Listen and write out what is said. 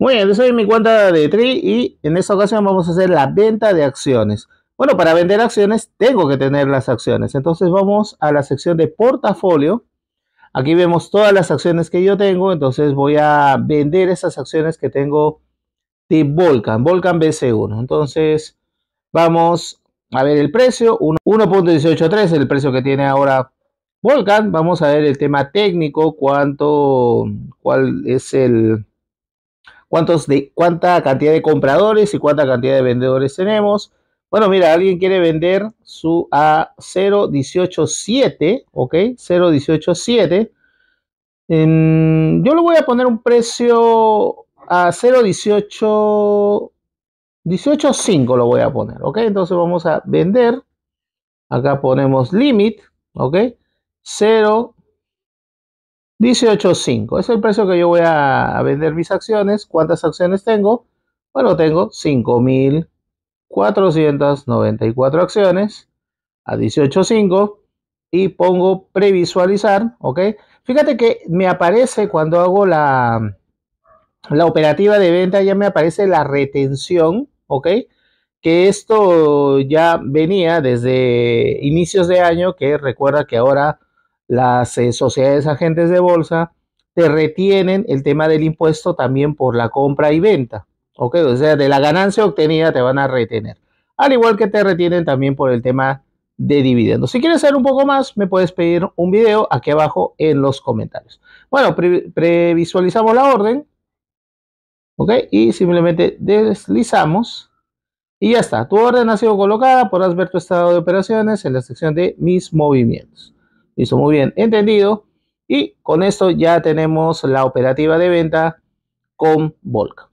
Muy bien, soy mi cuenta de Tri y en esta ocasión vamos a hacer la venta de acciones. Bueno, para vender acciones tengo que tener las acciones. Entonces vamos a la sección de portafolio. Aquí vemos todas las acciones que yo tengo. Entonces voy a vender esas acciones que tengo de Volcan, Volcan BC1. Entonces vamos a ver el precio. 1.183 el precio que tiene ahora Volcan. Vamos a ver el tema técnico, cuánto, cuál es el cuántos de, cuánta cantidad de compradores y cuánta cantidad de vendedores tenemos. Bueno, mira, alguien quiere vender su a 0187, ¿ok? 0187. yo le voy a poner un precio a 018 18.5 lo voy a poner, ¿ok? Entonces vamos a vender. Acá ponemos limit, ¿ok? 0, 18.5 es el precio que yo voy a vender mis acciones. ¿Cuántas acciones tengo? Bueno, tengo 5.494 acciones a 18.5 y pongo previsualizar, ¿ok? Fíjate que me aparece cuando hago la, la operativa de venta, ya me aparece la retención, ¿ok? Que esto ya venía desde inicios de año, que recuerda que ahora las eh, sociedades agentes de bolsa te retienen el tema del impuesto también por la compra y venta. ¿ok? O sea, de la ganancia obtenida te van a retener. Al igual que te retienen también por el tema de dividendos. Si quieres saber un poco más, me puedes pedir un video aquí abajo en los comentarios. Bueno, previsualizamos la orden. ¿Ok? Y simplemente deslizamos. Y ya está. Tu orden ha sido colocada. Podrás ver tu estado de operaciones en la sección de mis movimientos. Hizo muy bien, entendido. Y con esto ya tenemos la operativa de venta con Volk.